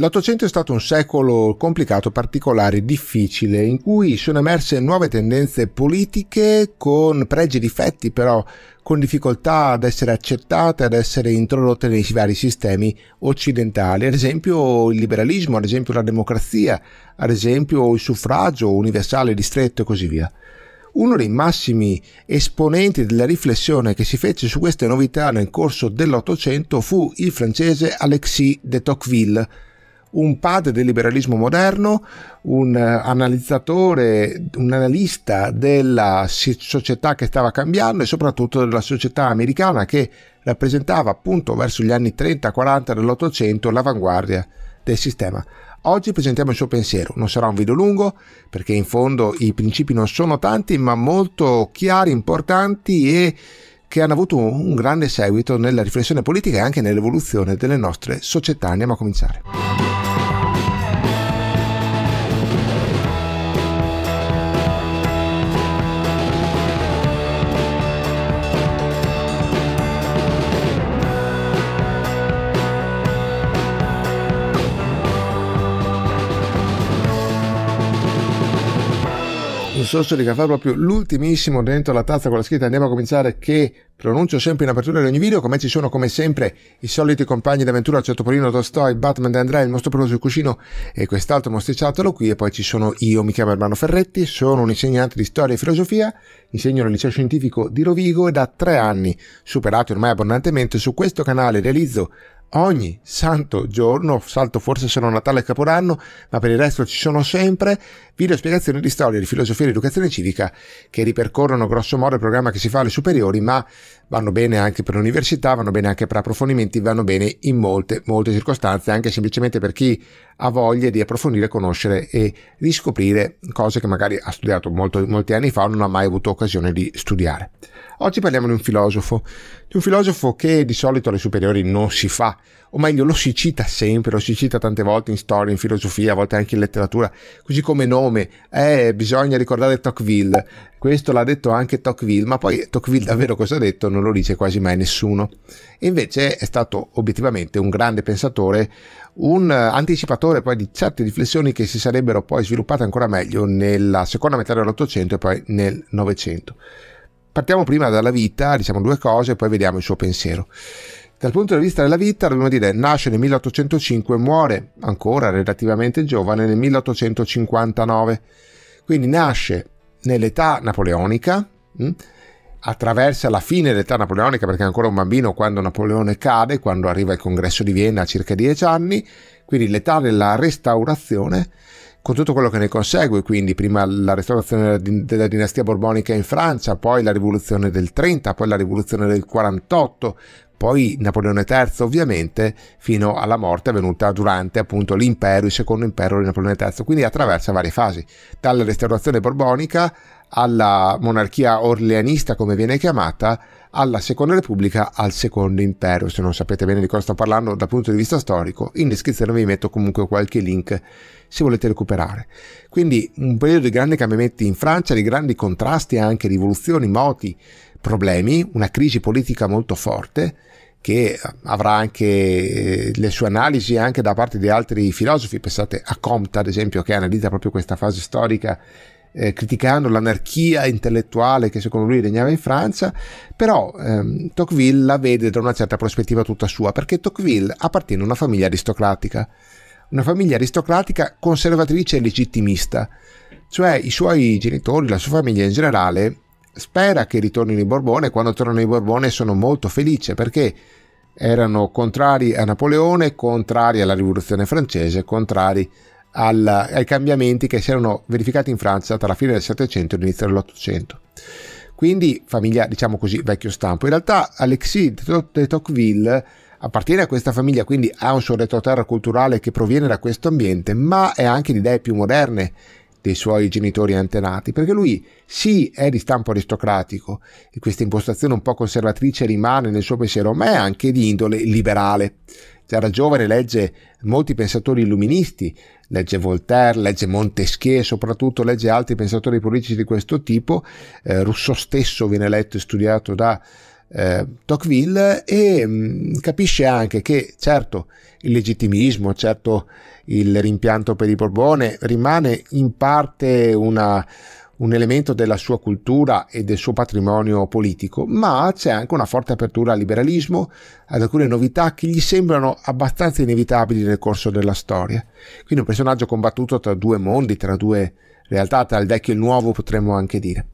L'Ottocento è stato un secolo complicato, particolare, difficile, in cui sono emerse nuove tendenze politiche con pregi e difetti, però con difficoltà ad essere accettate, ad essere introdotte nei vari sistemi occidentali, ad esempio il liberalismo, ad esempio la democrazia, ad esempio il suffragio universale, distretto e così via. Uno dei massimi esponenti della riflessione che si fece su queste novità nel corso dell'Ottocento fu il francese Alexis de Tocqueville, un padre del liberalismo moderno, un eh, analizzatore, un analista della società che stava cambiando e soprattutto della società americana che rappresentava appunto verso gli anni 30-40 dell'Ottocento l'avanguardia del sistema. Oggi presentiamo il suo pensiero, non sarà un video lungo perché in fondo i principi non sono tanti ma molto chiari, importanti e che hanno avuto un grande seguito nella riflessione politica e anche nell'evoluzione delle nostre società. Andiamo a cominciare. sorso di caffè proprio l'ultimissimo dentro la tazza con la scritta andiamo a cominciare che pronuncio sempre in apertura di ogni video come ci sono come sempre i soliti compagni d'avventura Cetopolino cioè Tolstoi, Batman Andrea il mostro peloso cuscino e quest'altro mostriciatolo qui e poi ci sono io, mi chiamo Ermano Ferretti, sono un insegnante di storia e filosofia, insegno nel liceo scientifico di Rovigo e da tre anni, superato ormai abbondantemente, su questo canale realizzo ogni santo giorno, salto forse solo Natale e Capodanno, ma per il resto ci sono sempre video spiegazioni di storia, di filosofia e di educazione civica che ripercorrono grosso modo il programma che si fa alle superiori, ma vanno bene anche per l'università, vanno bene anche per approfondimenti, vanno bene in molte, molte circostanze, anche semplicemente per chi ha voglia di approfondire, conoscere e riscoprire cose che magari ha studiato molto, molti anni fa o non ha mai avuto occasione di studiare. Oggi parliamo di un filosofo, di un filosofo che di solito alle superiori non si fa, o meglio lo si cita sempre, lo si cita tante volte in storia, in filosofia, a volte anche in letteratura, così come nome, eh, bisogna ricordare Tocqueville, questo l'ha detto anche Tocqueville, ma poi Tocqueville davvero cosa ha detto? Non non lo dice quasi mai nessuno. E invece è stato obiettivamente un grande pensatore, un eh, anticipatore poi di certe riflessioni che si sarebbero poi sviluppate ancora meglio nella seconda metà dell'Ottocento e poi nel Novecento. Partiamo prima dalla vita, diciamo due cose, poi vediamo il suo pensiero. Dal punto di vista della vita, dobbiamo dire, nasce nel 1805 e muore, ancora relativamente giovane, nel 1859. Quindi nasce nell'età napoleonica, mh? Hm? attraversa la fine dell'età napoleonica perché è ancora un bambino quando Napoleone cade, quando arriva il congresso di Vienna a circa dieci anni, quindi l'età della restaurazione con tutto quello che ne consegue, quindi prima la restaurazione della dinastia borbonica in Francia, poi la rivoluzione del 30, poi la rivoluzione del 48, poi Napoleone III ovviamente fino alla morte avvenuta durante appunto l'impero, il secondo impero di Napoleone III, quindi attraversa varie fasi, dalla restaurazione borbonica alla monarchia orleanista come viene chiamata, alla seconda repubblica, al secondo impero. Se non sapete bene di cosa sto parlando dal punto di vista storico, in descrizione vi metto comunque qualche link se volete recuperare. Quindi un periodo di grandi cambiamenti in Francia, di grandi contrasti anche, rivoluzioni, moti, problemi, una crisi politica molto forte che avrà anche eh, le sue analisi anche da parte di altri filosofi, pensate a Comte ad esempio che analizza proprio questa fase storica eh, criticando l'anarchia intellettuale che secondo lui regnava in Francia, però ehm, Tocqueville la vede da una certa prospettiva tutta sua, perché Tocqueville appartiene a una famiglia aristocratica, una famiglia aristocratica conservatrice e legittimista, cioè i suoi genitori, la sua famiglia in generale spera che ritornino i Borbone. e Quando tornano i Borbone sono molto felice perché erano contrari a Napoleone, contrari alla rivoluzione francese, contrari alla, ai cambiamenti che si erano verificati in Francia tra la fine del Settecento e l'inizio dell'Ottocento. Quindi famiglia, diciamo così, vecchio stampo. In realtà Alexis de Tocqueville appartiene a questa famiglia, quindi ha un suo retroterra culturale che proviene da questo ambiente, ma è anche di idee più moderne dei suoi genitori antenati, perché lui sì è di stampo aristocratico e questa impostazione un po' conservatrice rimane nel suo pensiero, ma è anche di indole liberale. Già da giovane, legge molti pensatori illuministi, legge Voltaire, legge Montesquieu, soprattutto legge altri pensatori politici di questo tipo. Eh, Rousseau stesso viene letto e studiato da eh, Tocqueville e mh, mm, capisce anche che certo il legittimismo, certo il rimpianto per i Borbone rimane in parte una, un elemento della sua cultura e del suo patrimonio politico, ma c'è anche una forte apertura al liberalismo, ad alcune novità che gli sembrano abbastanza inevitabili nel corso della storia. Quindi un personaggio combattuto tra due mondi, tra due realtà, tra il vecchio e il nuovo potremmo anche dire.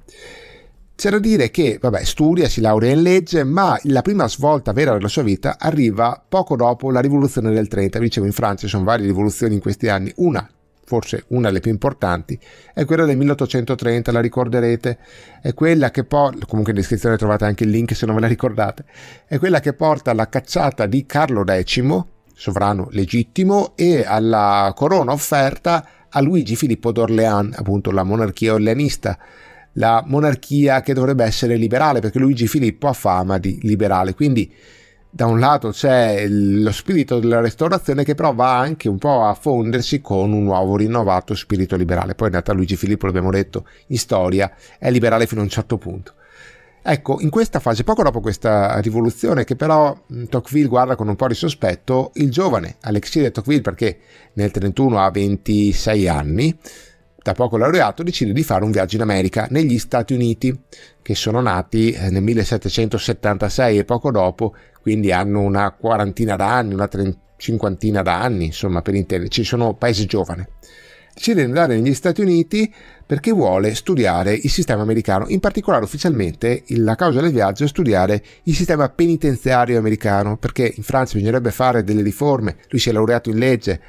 C'è da dire che, vabbè, studia, si laurea in legge, ma la prima svolta vera della sua vita arriva poco dopo la rivoluzione del 30. Vi dicevo, in Francia ci sono varie rivoluzioni in questi anni. Una, forse una delle più importanti, è quella del 1830, la ricorderete. È quella che porta, comunque in descrizione trovate anche il link se non ve la ricordate, è quella che porta alla cacciata di Carlo X, sovrano legittimo, e alla corona offerta a Luigi Filippo d'Orléans, appunto la monarchia orleanista la monarchia che dovrebbe essere liberale, perché Luigi Filippo ha fama di liberale. Quindi da un lato c'è lo spirito della restaurazione che però va anche un po' a fondersi con un nuovo rinnovato spirito liberale. Poi in realtà Luigi Filippo, l'abbiamo detto in storia, è liberale fino a un certo punto. Ecco, in questa fase, poco dopo questa rivoluzione, che però mm, Tocqueville guarda con un po' di sospetto, il giovane Alexis de Tocqueville, perché nel 31 ha 26 anni, da poco laureato, decide di fare un viaggio in America, negli Stati Uniti, che sono nati eh, nel 1776 e poco dopo, quindi hanno una quarantina d'anni, una cinquantina d'anni, insomma, per intenderci, sono paese giovane. Decide di andare negli Stati Uniti perché vuole studiare il sistema americano, in particolare ufficialmente la causa del viaggio è studiare il sistema penitenziario americano, perché in Francia bisognerebbe fare delle riforme, lui si è laureato in legge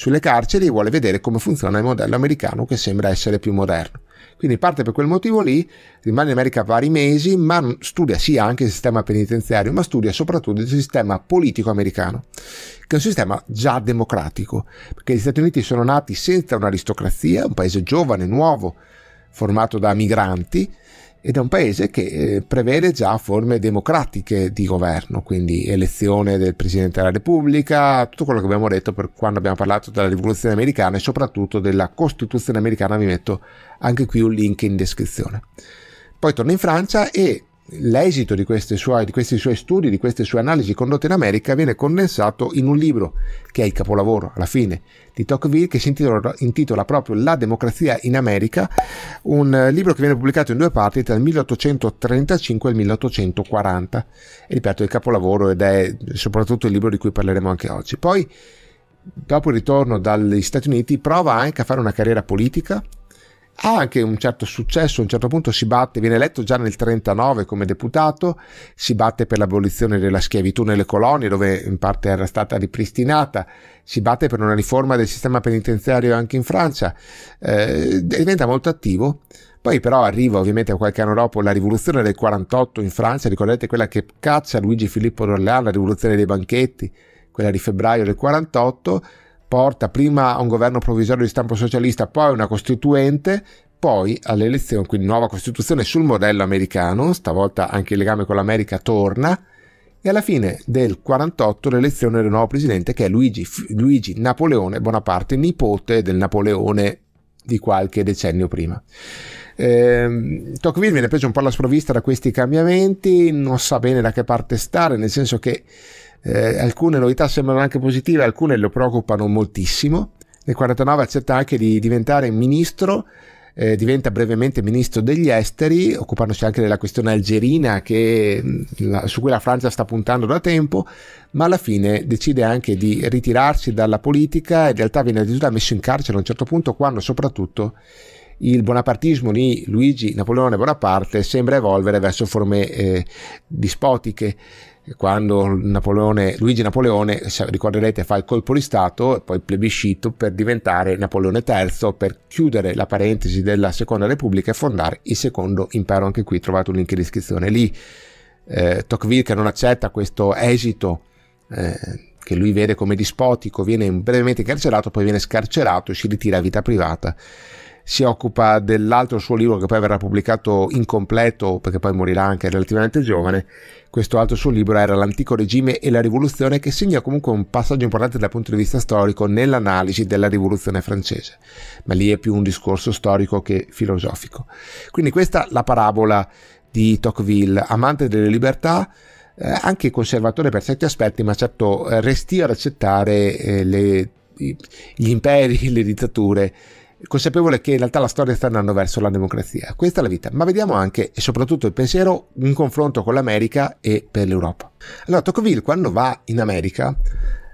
sulle carceri e vuole vedere come funziona il modello americano che sembra essere più moderno. Quindi parte per quel motivo lì, rimane in America vari mesi, ma studia sì anche il sistema penitenziario, ma studia soprattutto il sistema politico americano, che è un sistema già democratico, perché gli Stati Uniti sono nati senza un'aristocrazia, un paese giovane, nuovo, formato da migranti, ed è un paese che eh, prevede già forme democratiche di governo, quindi elezione del Presidente della Repubblica, tutto quello che abbiamo detto per quando abbiamo parlato della rivoluzione americana e soprattutto della Costituzione americana, vi metto anche qui un link in descrizione. Poi torno in Francia e l'esito di, sue, di, questi suoi studi, di queste sue analisi condotte in America viene condensato in un libro che è il capolavoro alla fine di Tocqueville che si intitola, intitola proprio La democrazia in America, un eh, libro che viene pubblicato in due parti tra il 1835 e il 1840 e ripeto il capolavoro ed è soprattutto il libro di cui parleremo anche oggi. Poi dopo il ritorno dagli Stati Uniti prova anche a fare una carriera politica ha anche un certo successo, a un certo punto si batte, viene eletto già nel 39 come deputato, si batte per l'abolizione della schiavitù nelle colonie dove in parte era stata ripristinata, si batte per una riforma del sistema penitenziario anche in Francia, eh, diventa molto attivo. Poi però arriva ovviamente qualche anno dopo la rivoluzione del 48 in Francia, ricordate quella che caccia Luigi Filippo d'Orleano, la rivoluzione dei banchetti, quella di febbraio del 48, porta prima a un governo provvisorio di stampo socialista, poi a una costituente, poi alle elezioni, quindi nuova costituzione sul modello americano, stavolta anche il legame con l'America torna, e alla fine del 48 l'elezione del nuovo presidente che è Luigi, Luigi Napoleone Bonaparte, nipote del Napoleone di qualche decennio prima. Eh, Tocqueville viene preso un po' alla sprovvista da questi cambiamenti, non sa bene da che parte stare, nel senso che eh, alcune novità sembrano anche positive, alcune lo preoccupano moltissimo. Nel 49 accetta anche di diventare ministro, eh, diventa brevemente ministro degli esteri, occupandosi anche della questione algerina che, mm, la, su cui la Francia sta puntando da tempo, ma alla fine decide anche di ritirarsi dalla politica e in realtà viene addirittura messo in carcere a un certo punto quando soprattutto il bonapartismo di Luigi Napoleone Bonaparte sembra evolvere verso forme eh, dispotiche quando Napoleone, Luigi Napoleone, ricorderete, fa il colpo di Stato e poi il plebiscito per diventare Napoleone III, per chiudere la parentesi della Seconda Repubblica e fondare il Secondo Impero. Anche qui trovate un link in descrizione. Lì eh, Tocqueville, che non accetta questo esito, eh, che lui vede come dispotico, viene brevemente incarcerato, poi viene scarcerato e si ritira a vita privata si occupa dell'altro suo libro che poi verrà pubblicato incompleto perché poi morirà anche relativamente giovane. Questo altro suo libro era L'antico regime e la rivoluzione che segna comunque un passaggio importante dal punto di vista storico nell'analisi della rivoluzione francese, ma lì è più un discorso storico che filosofico. Quindi questa è la parabola di Tocqueville, amante delle libertà, eh, anche conservatore per certi aspetti, ma certo eh, restio ad accettare eh, le, gli imperi, le dittature consapevole che in realtà la storia sta andando verso la democrazia. Questa è la vita, ma vediamo anche e soprattutto il pensiero in confronto con l'America e per l'Europa. Allora, Tocqueville quando va in America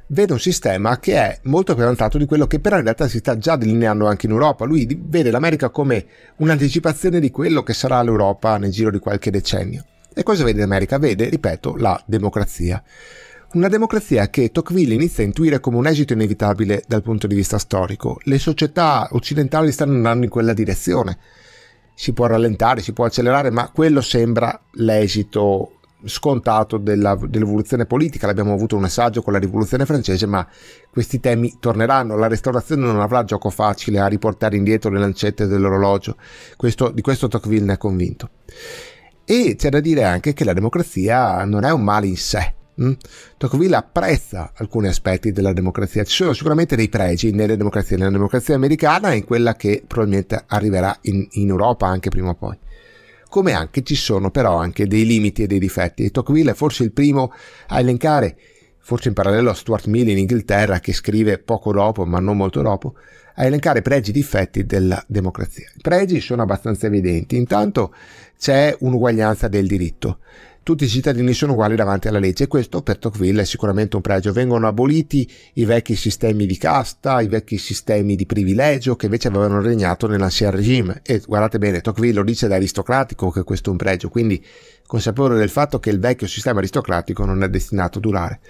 vede un sistema che è molto più avanzato di quello che però in realtà si sta già delineando anche in Europa. Lui vede l'America come un'anticipazione di quello che sarà l'Europa nel giro di qualche decennio. E cosa vede in America? Vede, ripeto, la democrazia. Una democrazia che Tocqueville inizia a intuire come un esito inevitabile dal punto di vista storico. Le società occidentali stanno andando in quella direzione. Si può rallentare, si può accelerare, ma quello sembra l'esito scontato della, dell'evoluzione politica. L'abbiamo avuto un assaggio con la rivoluzione francese, ma questi temi torneranno. La restaurazione non avrà gioco facile a riportare indietro le lancette dell'orologio. Questo, di questo Tocqueville ne è convinto. E c'è da dire anche che la democrazia non è un male in sé. Tocqueville mm? ecco, apprezza alcuni aspetti della democrazia, ci sono sicuramente dei pregi nelle democrazie, nella democrazia americana e in quella che probabilmente arriverà in, in Europa anche prima o poi. Come anche ci sono però anche dei limiti e dei difetti e ecco, Tocqueville è forse il primo a elencare, forse in parallelo a Stuart Mill in Inghilterra che scrive poco dopo ma non molto dopo, a elencare pregi e difetti della democrazia. I pregi sono abbastanza evidenti, intanto c'è un'uguaglianza del diritto tutti i cittadini sono uguali davanti alla legge e questo per Tocqueville è sicuramente un pregio. Vengono aboliti i vecchi sistemi di casta, i vecchi sistemi di privilegio che invece avevano regnato nell'ancien regime e guardate bene, Tocqueville lo dice da aristocratico che questo è un pregio, quindi consapevole del fatto che il vecchio sistema aristocratico non è destinato a durare.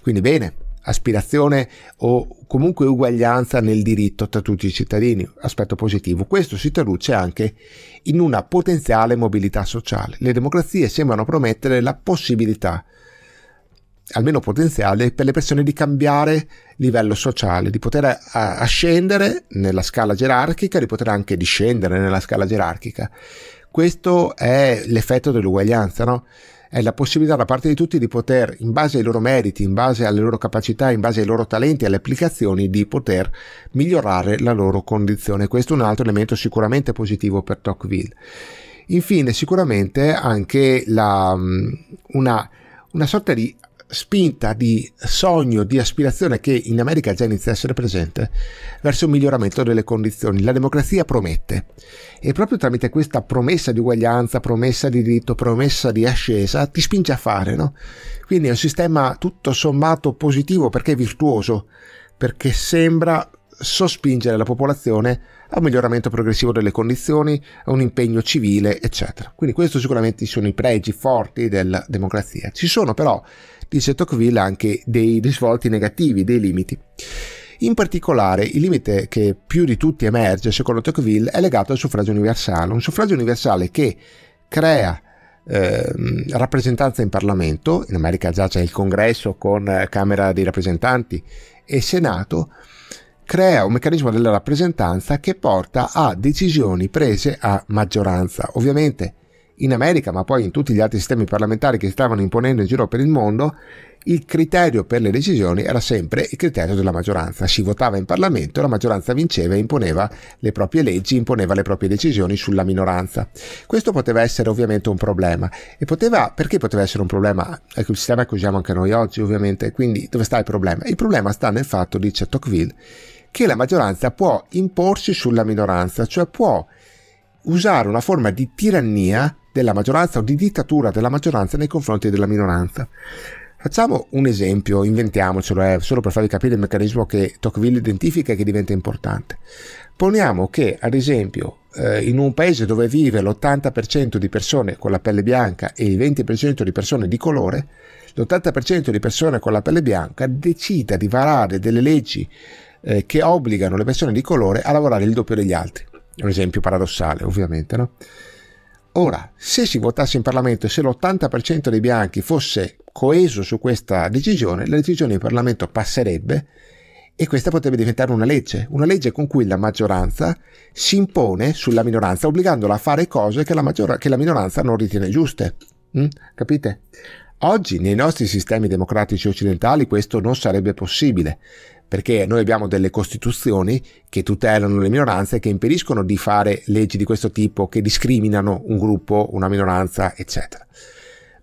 Quindi bene, aspirazione o comunque uguaglianza nel diritto tra tutti i cittadini, aspetto positivo. Questo si traduce anche in una potenziale mobilità sociale. Le democrazie sembrano promettere la possibilità, almeno potenziale, per le persone di cambiare livello sociale, di poter ascendere nella scala gerarchica, di poter anche discendere nella scala gerarchica. Questo è l'effetto dell'uguaglianza, no? è la possibilità da parte di tutti di poter, in base ai loro meriti, in base alle loro capacità, in base ai loro talenti e alle applicazioni, di poter migliorare la loro condizione. Questo è un altro elemento sicuramente positivo per Tocqueville. Infine, sicuramente anche la, mm, una, una sorta di spinta di sogno, di aspirazione che in America già inizia a essere presente verso un miglioramento delle condizioni. La democrazia promette e proprio tramite questa promessa di uguaglianza, promessa di diritto, promessa di ascesa ti spinge a fare. No? Quindi è un sistema tutto sommato positivo perché è virtuoso, perché sembra sospingere la popolazione a un miglioramento progressivo delle condizioni, a un impegno civile, eccetera. Quindi questi sicuramente sono i pregi forti della democrazia. Ci sono però dice Tocqueville, anche dei risvolti negativi, dei limiti. In particolare, il limite che più di tutti emerge, secondo Tocqueville, è legato al suffragio universale, un suffragio universale che crea eh, rappresentanza in Parlamento, in America già c'è il Congresso con eh, Camera dei rappresentanti e Senato, crea un meccanismo della rappresentanza che porta a decisioni prese a maggioranza. Ovviamente in America, ma poi in tutti gli altri sistemi parlamentari che si stavano imponendo in giro per il mondo, il criterio per le decisioni era sempre il criterio della maggioranza. Si votava in Parlamento, la maggioranza vinceva e imponeva le proprie leggi, imponeva le proprie decisioni sulla minoranza. Questo poteva essere ovviamente un problema. E poteva, perché poteva essere un problema? Ecco, il sistema che usiamo anche noi oggi, ovviamente. Quindi, dove sta il problema? Il problema sta nel fatto, dice Tocqueville, che la maggioranza può imporsi sulla minoranza, cioè può usare una forma di tirannia della maggioranza o di dittatura della maggioranza nei confronti della minoranza. Facciamo un esempio, inventiamocelo, eh, solo per farvi capire il meccanismo che Tocqueville identifica e che diventa importante. Poniamo che, ad esempio, eh, in un paese dove vive l'80% di persone con la pelle bianca e il 20% di persone di colore, l'80% di persone con la pelle bianca decida di varare delle leggi eh, che obbligano le persone di colore a lavorare il doppio degli altri. È un esempio paradossale, ovviamente, no? Ora, se si votasse in Parlamento e se l'80% dei bianchi fosse coeso su questa decisione, la decisione in Parlamento passerebbe e questa potrebbe diventare una legge, una legge con cui la maggioranza si impone sulla minoranza, obbligandola a fare cose che la, maggior- che la minoranza non ritiene giuste. Mm? Capite? Oggi nei nostri sistemi democratici occidentali questo non sarebbe possibile, perché noi abbiamo delle costituzioni che tutelano le minoranze, che impediscono di fare leggi di questo tipo, che discriminano un gruppo, una minoranza, eccetera.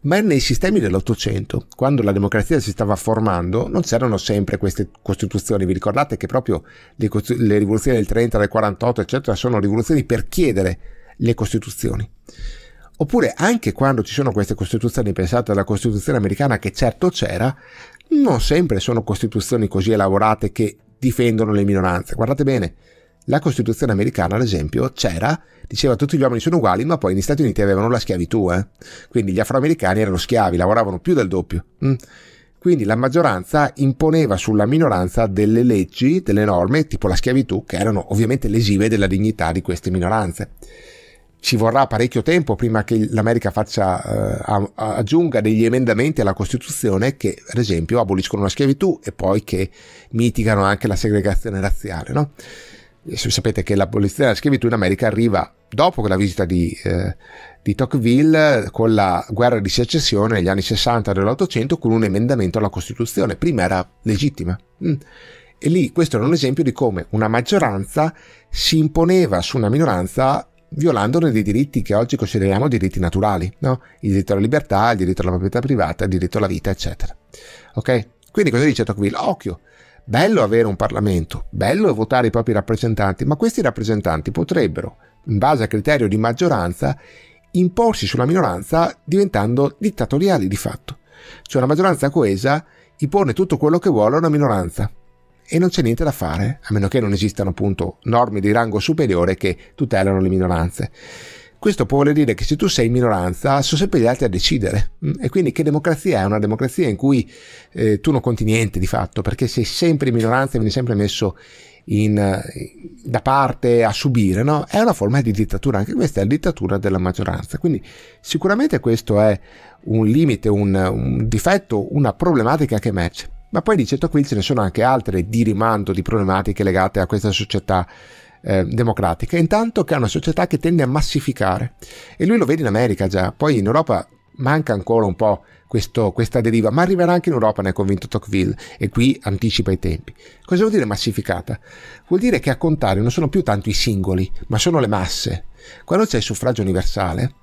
Ma nei sistemi dell'Ottocento, quando la democrazia si stava formando, non c'erano sempre queste costituzioni. Vi ricordate che proprio le, le rivoluzioni del 30, del 48, eccetera, sono rivoluzioni per chiedere le costituzioni. Oppure anche quando ci sono queste costituzioni, pensate alla Costituzione americana che certo c'era, non sempre sono costituzioni così elaborate che difendono le minoranze. Guardate bene, la Costituzione americana, ad esempio, c'era, diceva tutti gli uomini sono uguali, ma poi negli Stati Uniti avevano la schiavitù, eh? quindi gli afroamericani erano schiavi, lavoravano più del doppio. Mm. Quindi la maggioranza imponeva sulla minoranza delle leggi, delle norme, tipo la schiavitù, che erano ovviamente lesive della dignità di queste minoranze ci vorrà parecchio tempo prima che l'America faccia, eh, aggiunga degli emendamenti alla Costituzione che, ad esempio, aboliscono la schiavitù e poi che mitigano anche la segregazione razziale. No? sapete che l'abolizione della schiavitù in America arriva dopo la visita di, eh, di Tocqueville con la guerra di secessione negli anni 60 dell'Ottocento con un emendamento alla Costituzione. Prima era legittima. Mm. E lì questo era un esempio di come una maggioranza si imponeva su una minoranza violandone dei diritti che oggi consideriamo diritti naturali, no? il diritto alla libertà, il diritto alla proprietà privata, il diritto alla vita, eccetera. Ok? Quindi cosa dice Tocqueville? Occhio, bello avere un Parlamento, bello votare i propri rappresentanti, ma questi rappresentanti potrebbero, in base al criterio di maggioranza, imporsi sulla minoranza diventando dittatoriali di fatto. Cioè una maggioranza coesa impone tutto quello che vuole a una minoranza e non c'è niente da fare, a meno che non esistano appunto norme di rango superiore che tutelano le minoranze. Questo può voler dire che se tu sei in minoranza sono sempre gli altri a decidere mm, e quindi che democrazia è? Una democrazia in cui eh, tu non conti niente di fatto perché sei sempre in minoranza e vieni sempre messo in, eh, da parte a subire, no? È una forma di dittatura, anche questa è la dittatura della maggioranza. Quindi sicuramente questo è un limite, un, un difetto, una problematica che emerge. Ma poi di certo qui ce ne sono anche altre di rimando di problematiche legate a questa società eh, democratica, intanto che è una società che tende a massificare. E lui lo vede in America già, poi in Europa manca ancora un po' questo, questa deriva, ma arriverà anche in Europa, ne è convinto Tocqueville, e qui anticipa i tempi. Cosa vuol dire massificata? Vuol dire che a contare non sono più tanto i singoli, ma sono le masse. Quando c'è il suffragio universale,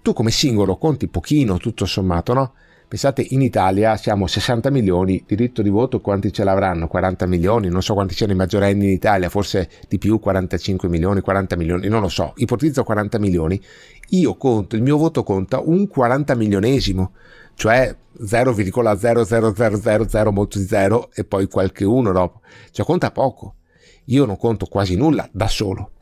tu come singolo conti pochino, tutto sommato, no? Pensate, in Italia siamo 60 milioni, diritto di voto quanti ce l'avranno? 40 milioni, non so quanti siano i maggiorenni in Italia, forse di più, 45 milioni, 40 milioni, non lo so, ipotizzo 40 milioni. Io conto, il mio voto conta un 40 milionesimo, cioè 0,00000 molto di zero e poi qualche uno dopo, cioè conta poco. Io non conto quasi nulla da solo.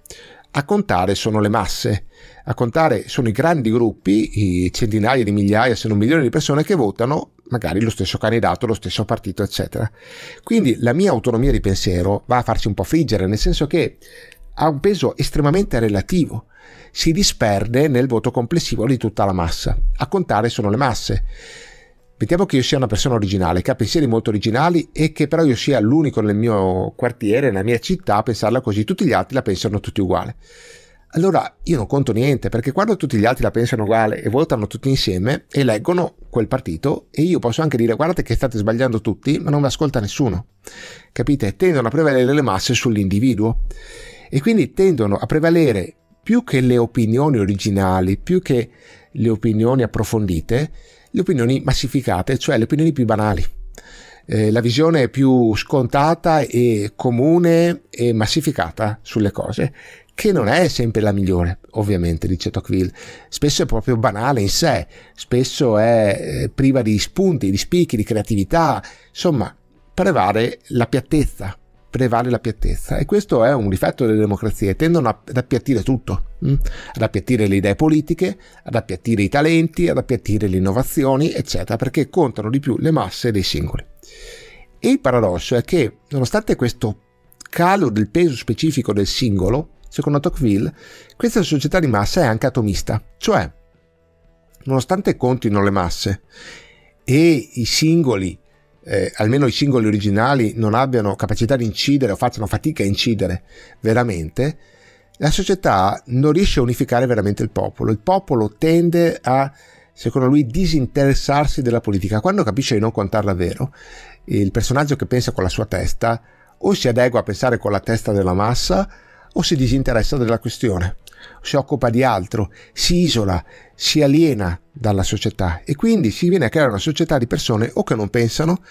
A contare sono le masse, a contare sono i grandi gruppi, i centinaia di migliaia se non milioni di persone che votano magari lo stesso candidato, lo stesso partito, eccetera. Quindi la mia autonomia di pensiero va a farsi un po' friggere, nel senso che ha un peso estremamente relativo, si disperde nel voto complessivo di tutta la massa. A contare sono le masse. Mettiamo che io sia una persona originale, che ha pensieri molto originali e che però io sia l'unico nel mio quartiere, nella mia città a pensarla così, tutti gli altri la pensano tutti uguale. Allora io non conto niente perché quando tutti gli altri la pensano uguale e votano tutti insieme, eleggono quel partito e io posso anche dire guardate che state sbagliando tutti ma non mi ascolta nessuno. Capite? Tendono a prevalere le masse sull'individuo e quindi tendono a prevalere più che le opinioni originali, più che le opinioni approfondite, le opinioni massificate, cioè le opinioni più banali. Eh, la visione più scontata e comune e massificata sulle cose, che non è sempre la migliore, ovviamente, dice Tocqueville. Spesso è proprio banale in sé, spesso è eh, priva di spunti, di spicchi, di creatività, insomma, prevale la piattezza, prevale la piattezza. E questo è un difetto delle democrazie, tendono ad appiattire tutto ad mm? appiattire le idee politiche, ad appiattire i talenti, ad appiattire le innovazioni, eccetera, perché contano di più le masse dei singoli. E il paradosso è che, nonostante questo calo del peso specifico del singolo, secondo Tocqueville, questa società di massa è anche atomista, cioè, nonostante contino le masse e i singoli, eh, almeno i singoli originali, non abbiano capacità di incidere o facciano fatica a incidere veramente, la società non riesce a unificare veramente il popolo. Il popolo tende a, secondo lui, disinteressarsi della politica. Quando capisce di non contarla vero, il personaggio che pensa con la sua testa o si adegua a pensare con la testa della massa o si disinteressa della questione, si occupa di altro, si isola, si aliena dalla società e quindi si viene a creare una società di persone o che non pensano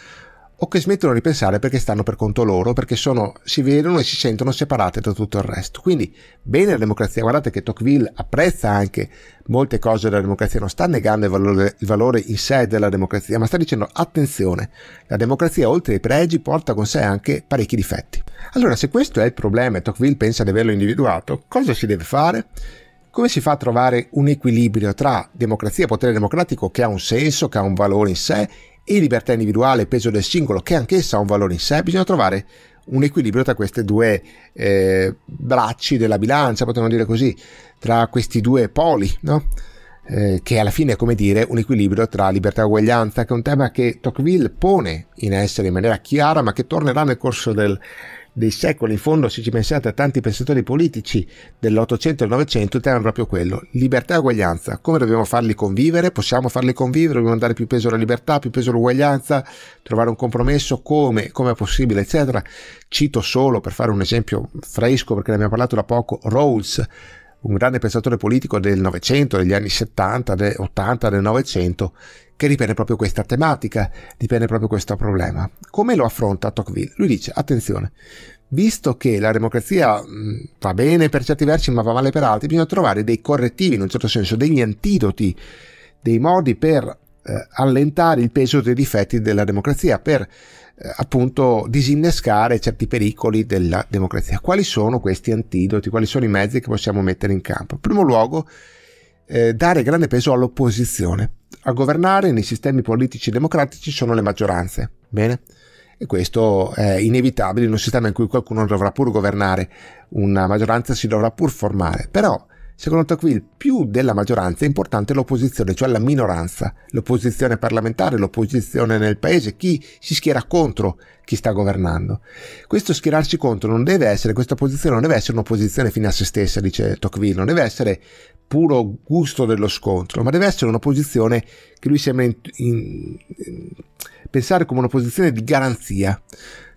o che smettono di pensare perché stanno per conto loro, perché sono, si vedono e si sentono separate da tutto il resto. Quindi bene la democrazia, guardate che Tocqueville apprezza anche molte cose della democrazia, non sta negando il valore, il valore in sé della democrazia, ma sta dicendo attenzione, la democrazia oltre ai pregi porta con sé anche parecchi difetti. Allora se questo è il problema e Tocqueville pensa di averlo individuato, cosa si deve fare? come si fa a trovare un equilibrio tra democrazia e potere democratico che ha un senso, che ha un valore in sé, e libertà individuale peso del singolo, che anch'essa ha un valore in sé, bisogna trovare un equilibrio tra questi due eh, bracci della bilancia, potremmo dire così, tra questi due poli, no? eh, che alla fine è come dire un equilibrio tra libertà e uguaglianza, che è un tema che Tocqueville pone in essere in maniera chiara, ma che tornerà nel corso del, dei secoli, in fondo se ci pensate a tanti pensatori politici dell'Ottocento e del Novecento, è proprio quello, libertà e uguaglianza, come dobbiamo farli convivere, possiamo farli convivere, dobbiamo dare più peso alla libertà, più peso all'uguaglianza, trovare un compromesso, come, come è possibile, eccetera. Cito solo, per fare un esempio fresco, perché ne abbiamo parlato da poco, Rawls, un grande pensatore politico del Novecento, degli anni 70, 80, del Novecento, che ripete proprio questa tematica, ripete proprio questo problema. Come lo affronta Tocqueville? Lui dice, attenzione, visto che la democrazia mh, va bene per certi versi ma va male per altri, bisogna trovare dei correttivi, in un certo senso, degli antidoti, dei modi per eh, allentare il peso dei difetti della democrazia, per eh, appunto disinnescare certi pericoli della democrazia. Quali sono questi antidoti? Quali sono i mezzi che possiamo mettere in campo? In primo luogo, eh, dare grande peso all'opposizione a governare nei sistemi politici democratici sono le maggioranze. Bene? E questo è inevitabile in un sistema in cui qualcuno dovrà pur governare, una maggioranza si dovrà pur formare. Però, secondo Tocqueville, più della maggioranza è importante l'opposizione, cioè la minoranza, l'opposizione parlamentare, l'opposizione nel paese, chi si schiera contro chi sta governando. Questo schierarsi contro non deve essere, questa opposizione non deve essere un'opposizione fine a se stessa, dice Tocqueville, non deve essere puro gusto dello scontro, ma deve essere una posizione che lui sembra in, in, in, pensare come una posizione di garanzia,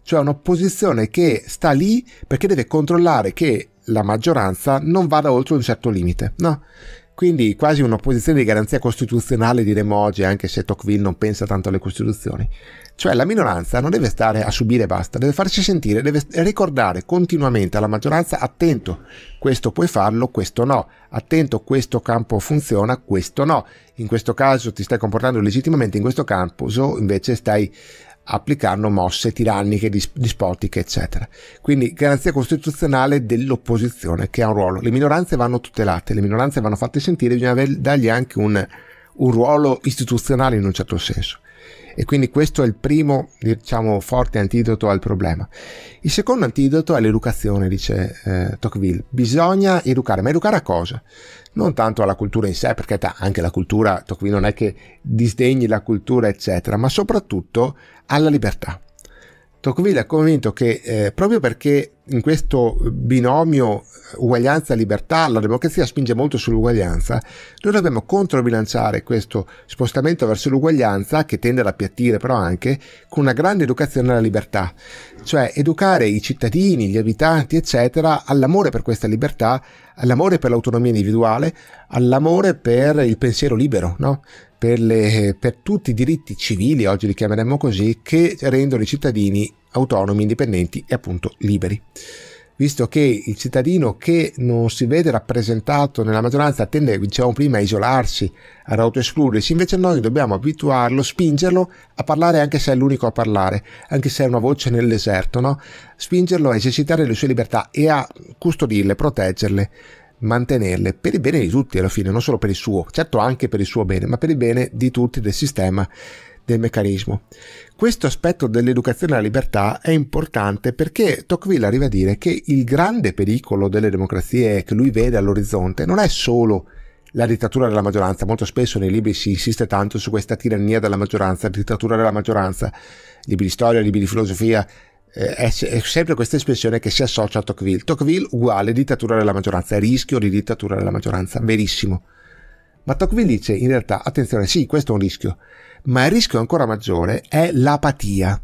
cioè una posizione che sta lì perché deve controllare che la maggioranza non vada oltre un certo limite, no? Quindi quasi un'opposizione di garanzia costituzionale diremmo oggi, anche se Tocqueville non pensa tanto alle costituzioni. Cioè la minoranza non deve stare a subire e basta, deve farci sentire, deve ricordare continuamente alla maggioranza attento, questo puoi farlo, questo no, attento, questo campo funziona, questo no, in questo caso ti stai comportando legittimamente, in questo campo so, invece stai applicando mosse tiranniche, dispotiche, eccetera. Quindi garanzia costituzionale dell'opposizione che ha un ruolo. Le minoranze vanno tutelate, le minoranze vanno fatte sentire, bisogna dargli anche un, un ruolo istituzionale in un certo senso. E quindi questo è il primo, diciamo, forte antidoto al problema. Il secondo antidoto è l'educazione, dice eh, Tocqueville. Bisogna educare, ma educare a cosa? Non tanto alla cultura in sé, perché anche la cultura, Tocqueville non è che disdegni la cultura, eccetera, ma soprattutto alla libertà. Tocqueville è convinto che eh, proprio perché in questo binomio eh, uguaglianza-libertà la democrazia spinge molto sull'uguaglianza, noi dobbiamo controbilanciare questo spostamento verso l'uguaglianza, che tende ad appiattire però anche, con una grande educazione alla libertà, cioè educare i cittadini, gli abitanti, eccetera, all'amore per questa libertà, all'amore per l'autonomia individuale, all'amore per il pensiero libero, no? per, le, per tutti i diritti civili, oggi li chiameremmo così, che rendono i cittadini autonomi, indipendenti e appunto liberi visto che il cittadino che non si vede rappresentato nella maggioranza tende, dicevamo prima, a isolarsi, ad autoescludersi, invece noi dobbiamo abituarlo, spingerlo a parlare anche se è l'unico a parlare, anche se è una voce nel deserto, no? spingerlo a esercitare le sue libertà e a custodirle, proteggerle mantenerle per il bene di tutti alla fine, non solo per il suo, certo anche per il suo bene, ma per il bene di tutti del sistema, del meccanismo. Questo aspetto dell'educazione alla libertà è importante perché Tocqueville arriva a dire che il grande pericolo delle democrazie che lui vede all'orizzonte non è solo la dittatura della maggioranza, molto spesso nei libri si insiste tanto su questa tirannia della maggioranza, dittatura della maggioranza, libri di storia, libri di filosofia, eh, è, è, sempre questa espressione che si associa a Tocqueville. Tocqueville uguale dittatura della maggioranza, rischio di dittatura della maggioranza, verissimo. Ma Tocqueville dice in realtà, attenzione, sì, questo è un rischio, ma il rischio ancora maggiore è l'apatia.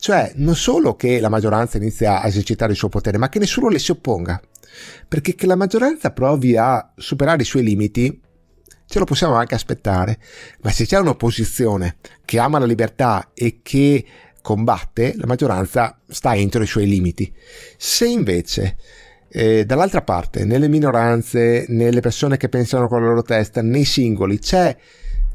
Cioè, non solo che la maggioranza inizia a esercitare il suo potere, ma che nessuno le si opponga. Perché che la maggioranza provi a superare i suoi limiti, ce lo possiamo anche aspettare. Ma se c'è un'opposizione che ama la libertà e che combatte, la maggioranza sta entro i suoi limiti. Se invece eh, dall'altra parte, nelle minoranze, nelle persone che pensano con la loro testa, nei singoli, c'è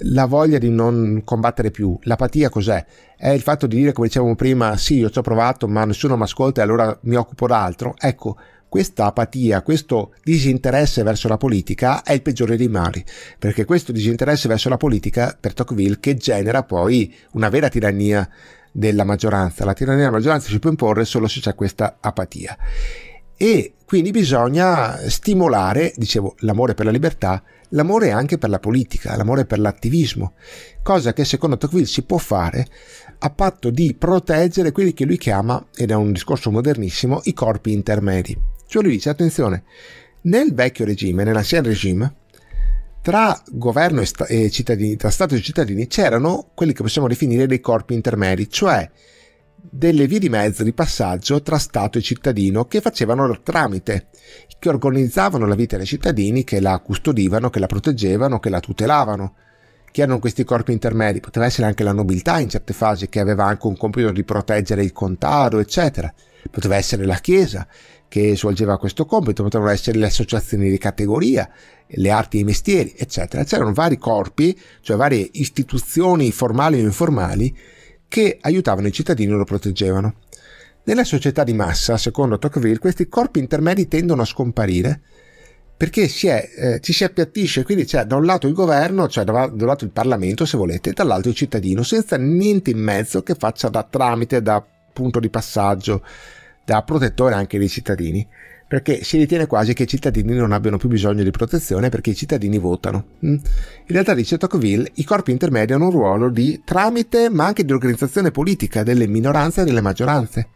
la voglia di non combattere più. L'apatia cos'è? È il fatto di dire, come dicevamo prima, sì, io ci ho provato, ma nessuno mi ascolta e allora mi occupo d'altro. Ecco, questa apatia, questo disinteresse verso la politica è il peggiore dei mali, perché questo disinteresse verso la politica per Tocqueville che genera poi una vera tirannia della maggioranza. La tirannia della maggioranza si può imporre solo se c'è questa apatia. E quindi bisogna stimolare, dicevo, l'amore per la libertà, l'amore anche per la politica, l'amore per l'attivismo, cosa che secondo Tocqueville si può fare a patto di proteggere quelli che lui chiama, ed è un discorso modernissimo, i corpi intermedi. Cioè lui dice, attenzione, nel vecchio regime, nell'ancien regime, tra governo e, sta- e cittadini, tra Stato e cittadini c'erano quelli che possiamo definire dei corpi intermedi, cioè delle vie di mezzo di passaggio tra Stato e cittadino che facevano il tramite, che organizzavano la vita dei cittadini, che la custodivano, che la proteggevano, che la tutelavano. Chi erano questi corpi intermedi? Poteva essere anche la nobiltà in certe fasi che aveva anche un compito di proteggere il contado, eccetera. Poteva essere la Chiesa che svolgeva questo compito, potevano essere le associazioni di categoria, le arti e i mestieri, eccetera. C'erano vari corpi, cioè varie istituzioni formali o informali, che aiutavano i cittadini e lo proteggevano. Nella società di massa, secondo Tocqueville, questi corpi intermedi tendono a scomparire perché si è, eh, ci si appiattisce, quindi c'è da un lato il governo, cioè da, un lato il Parlamento se volete, e dall'altro il cittadino, senza niente in mezzo che faccia da tramite, da punto di passaggio da protettore anche dei cittadini, perché si ritiene quasi che i cittadini non abbiano più bisogno di protezione perché i cittadini votano. Mm. In realtà, dice Tocqueville, i corpi intermedi hanno un ruolo di tramite ma anche di organizzazione politica delle minoranze e delle maggioranze.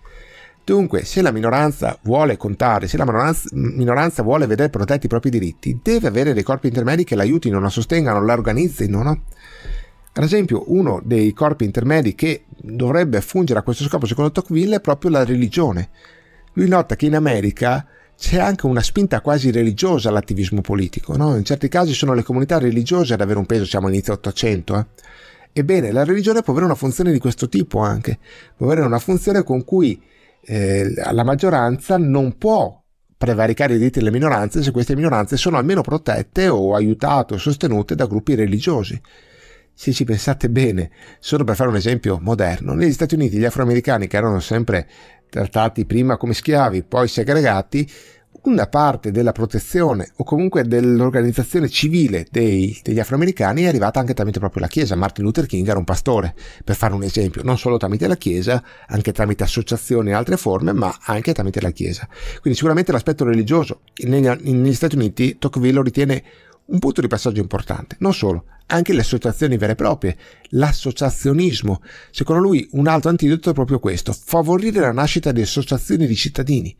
Dunque, se la minoranza vuole contare, se la minoranza, minoranza, vuole vedere protetti i propri diritti, deve avere dei corpi intermedi che l'aiutino, la sostengano, la organizzino, no? Ad esempio, uno dei corpi intermedi che dovrebbe fungere a questo scopo, secondo Tocqueville, è proprio la religione. Lui nota che in America c'è anche una spinta quasi religiosa all'attivismo politico. No? In certi casi sono le comunità religiose ad avere un peso, siamo all'inizio dell'Ottocento. Eh? Ebbene, la religione può avere una funzione di questo tipo anche, può avere una funzione con cui eh, la maggioranza non può prevaricare i diritti delle minoranze se queste minoranze sono almeno protette o aiutate o sostenute da gruppi religiosi se ci pensate bene, solo per fare un esempio moderno, negli Stati Uniti gli afroamericani che erano sempre trattati prima come schiavi, poi segregati, una parte della protezione o comunque dell'organizzazione civile dei, degli afroamericani è arrivata anche tramite proprio la Chiesa. Martin Luther King era un pastore, per fare un esempio, non solo tramite la Chiesa, anche tramite associazioni e altre forme, ma anche tramite la Chiesa. Quindi sicuramente l'aspetto religioso negli, negli Stati Uniti Tocqueville lo ritiene un punto di passaggio importante. Non solo, anche le associazioni vere e proprie, l'associazionismo. Secondo lui un altro antidoto è proprio questo, favorire la nascita di associazioni di cittadini,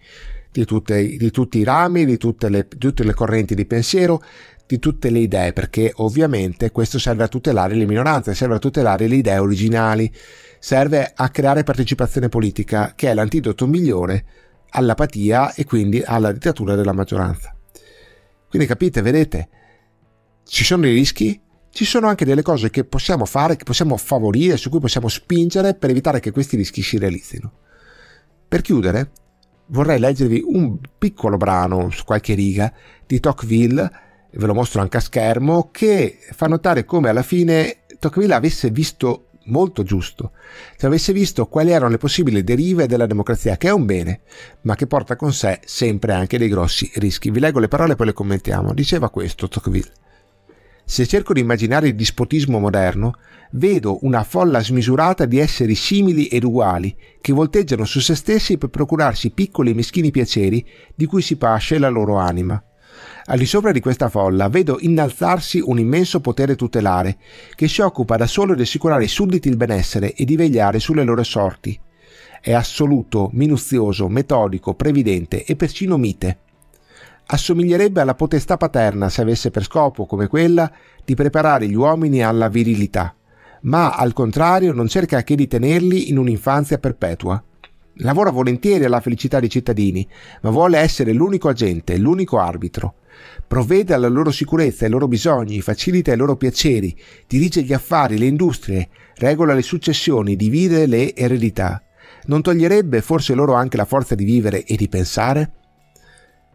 di, tutte, di tutti i rami, di tutte, le, di tutte le correnti di pensiero, di tutte le idee, perché ovviamente questo serve a tutelare le minoranze, serve a tutelare le idee originali, serve a creare partecipazione politica, che è l'antidoto migliore all'apatia e quindi alla dittatura della maggioranza. Quindi capite, vedete, ci sono dei rischi, ci sono anche delle cose che possiamo fare, che possiamo favorire, su cui possiamo spingere per evitare che questi rischi si realizzino. Per chiudere, vorrei leggervi un piccolo brano su qualche riga di Tocqueville, ve lo mostro anche a schermo, che fa notare come alla fine Tocqueville avesse visto molto giusto, se cioè, avesse visto quali erano le possibili derive della democrazia, che è un bene, ma che porta con sé sempre anche dei grossi rischi. Vi leggo le parole e poi le commentiamo. Diceva questo Tocqueville. Se cerco di immaginare il dispotismo moderno, vedo una folla smisurata di esseri simili ed uguali che volteggiano su se stessi per procurarsi piccoli e meschini piaceri di cui si pasce la loro anima. Al di sopra di questa folla vedo innalzarsi un immenso potere tutelare, che si occupa da solo di assicurare ai sudditi il benessere e di vegliare sulle loro sorti. È assoluto, minuzioso, metodico, previdente e persino mite assomiglierebbe alla potestà paterna se avesse per scopo, come quella, di preparare gli uomini alla virilità, ma al contrario non cerca che di tenerli in un'infanzia perpetua. Lavora volentieri alla felicità dei cittadini, ma vuole essere l'unico agente, l'unico arbitro. Provvede alla loro sicurezza, ai loro bisogni, facilita i loro piaceri, dirige gli affari, le industrie, regola le successioni, divide le eredità. Non toglierebbe forse loro anche la forza di vivere e di pensare?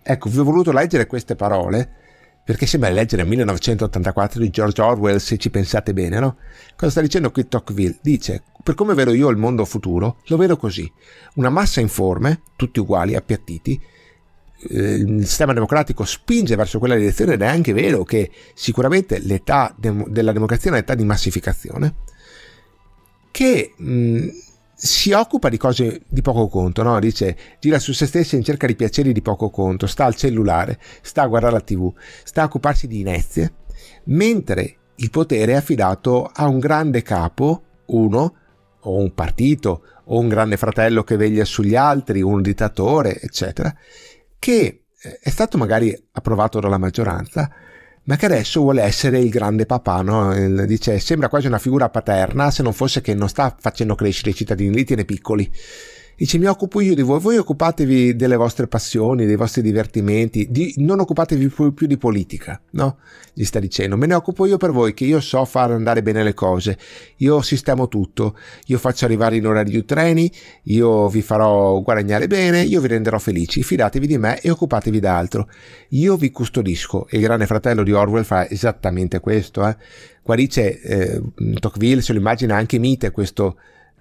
Ecco, vi ho voluto leggere queste parole perché sembra leggere 1984 di George Orwell se ci pensate bene, no? Cosa sta dicendo qui Tocqueville? Dice, per come vedo io il mondo futuro, lo vedo così, una massa informe, tutti uguali, appiattiti, eh, il sistema democratico spinge verso quella direzione ed è anche vero che sicuramente l'età della democrazia è un'età di massificazione, che mh, si occupa di cose di poco conto, no? Dice, gira su se stessa in cerca di piaceri di poco conto, sta al cellulare, sta a guardare la tv, sta a occuparsi di inezie, mentre il potere è affidato a un grande capo, uno, o un partito, o un grande fratello che veglia sugli altri, un dittatore, eccetera, che eh, è stato magari approvato dalla maggioranza, ma che adesso vuole essere il grande papà, no? dice sembra quasi una figura paterna se non fosse che non sta facendo crescere i cittadini, li tiene piccoli. Dice mi occupo io di voi, voi occupatevi delle vostre passioni, dei vostri divertimenti, di, non occupatevi più, più di politica, no? Gli sta dicendo, me ne occupo io per voi, che io so far andare bene le cose, io sistemo tutto, io faccio arrivare in orario i treni, io vi farò guadagnare bene, io vi renderò felici, fidatevi di me e occupatevi d'altro. Io vi custodisco, e il grande fratello di Orwell fa esattamente questo, eh? Qua dice eh, Tocqueville, se lo immagina anche Mite, questo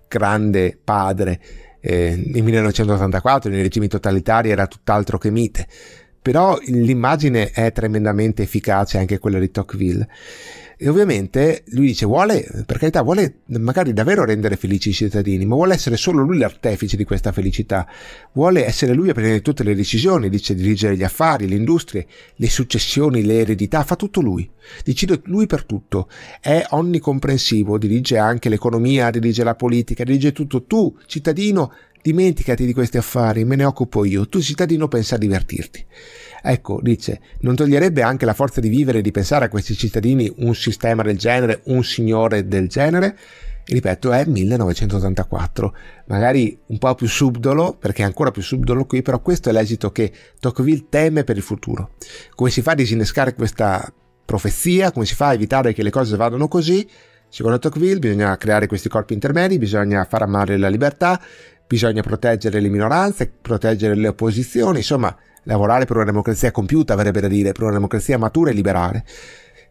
grande padre eh, nel 1984 nei regimi totalitari era tutt'altro che mite, però l'immagine è tremendamente efficace anche quella di Tocqueville e ovviamente lui dice vuole, per carità, vuole magari davvero rendere felici i cittadini, ma vuole essere solo lui l'artefice di questa felicità, vuole essere lui a prendere tutte le decisioni, dice dirigere gli affari, le industrie, le successioni, le eredità, fa tutto lui, decide lui per tutto, è onnicomprensivo, dirige anche l'economia, dirige la politica, dirige tutto, tu cittadino dimenticati di questi affari, me ne occupo io, tu cittadino pensa a divertirti. Ecco, dice, non toglierebbe anche la forza di vivere e di pensare a questi cittadini un sistema del genere, un signore del genere? ripeto, è 1984, magari un po' più subdolo, perché è ancora più subdolo qui, però questo è l'esito che Tocqueville teme per il futuro. Come si fa a disinnescare questa profezia? Come si fa a evitare che le cose vadano così? Secondo Tocqueville bisogna creare questi corpi intermedi, bisogna far amare la libertà, bisogna proteggere le minoranze, proteggere le opposizioni, insomma, lavorare per una democrazia compiuta, verrebbe da dire, per una democrazia matura e liberale.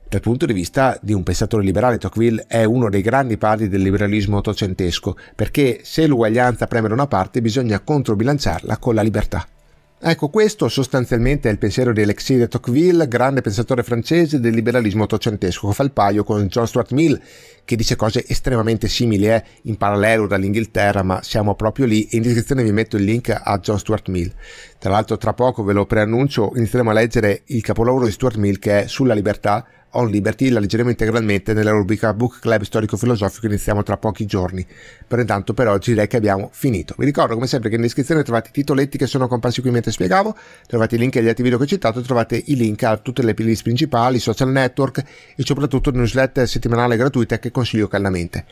Dal punto di vista di un pensatore liberale, Tocqueville è uno dei grandi padri del liberalismo ottocentesco, perché se l'uguaglianza preme da una parte, bisogna controbilanciarla con la libertà. Ecco, questo sostanzialmente è il pensiero di Alexis de Tocqueville, grande pensatore francese del liberalismo ottocentesco, che fa il paio con John Stuart Mill, che dice cose estremamente simili, eh? in parallelo dall'Inghilterra, ma siamo proprio lì in descrizione vi metto il link a John Stuart Mill. Tra l'altro tra poco ve lo preannuncio, inizieremo a leggere il capolavoro di Stuart Mill che è Sulla libertà, On Liberty la leggeremo integralmente nella rubrica Book Club storico-filosofico che iniziamo tra pochi giorni. Per intanto per oggi direi che abbiamo finito. Vi ricordo come sempre che in descrizione trovate i titoletti che sono comparsi qui mentre spiegavo, trovate i link agli altri video che ho citato, trovate i link a tutte le playlist principali, social network e soprattutto newsletter settimanale gratuita che consiglio caldamente.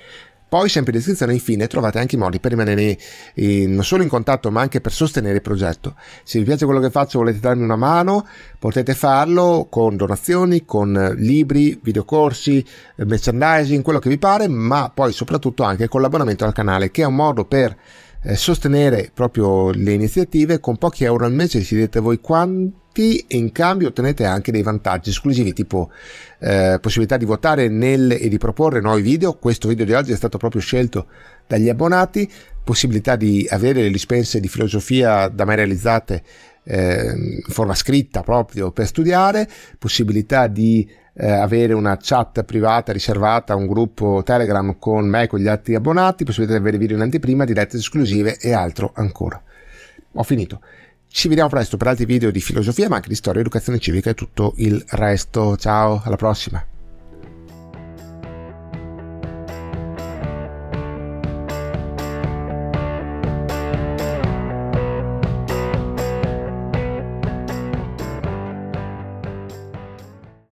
Poi, sempre in descrizione, infine, trovate anche i modi per rimanere eh, non solo in contatto, ma anche per sostenere il progetto. Se vi piace quello che faccio, volete darmi una mano, potete farlo con donazioni, con libri, videocorsi, eh, merchandising, quello che vi pare, ma poi soprattutto anche con l'abbonamento al canale, che è un modo per eh, sostenere proprio le iniziative con pochi euro al mese decidete voi quanti e in cambio ottenete anche dei vantaggi esclusivi tipo eh, possibilità di votare nel, e di proporre nuovi video questo video di oggi è stato proprio scelto dagli abbonati possibilità di avere le dispense di filosofia da me realizzate eh, in forma scritta proprio per studiare possibilità di eh, avere una chat privata riservata a un gruppo Telegram con me e con gli altri abbonati, possibilità di avere video in anteprima, dirette esclusive e altro ancora. Ho finito. Ci vediamo presto per altri video di filosofia, ma anche di storia, educazione civica e tutto il resto. Ciao, alla prossima!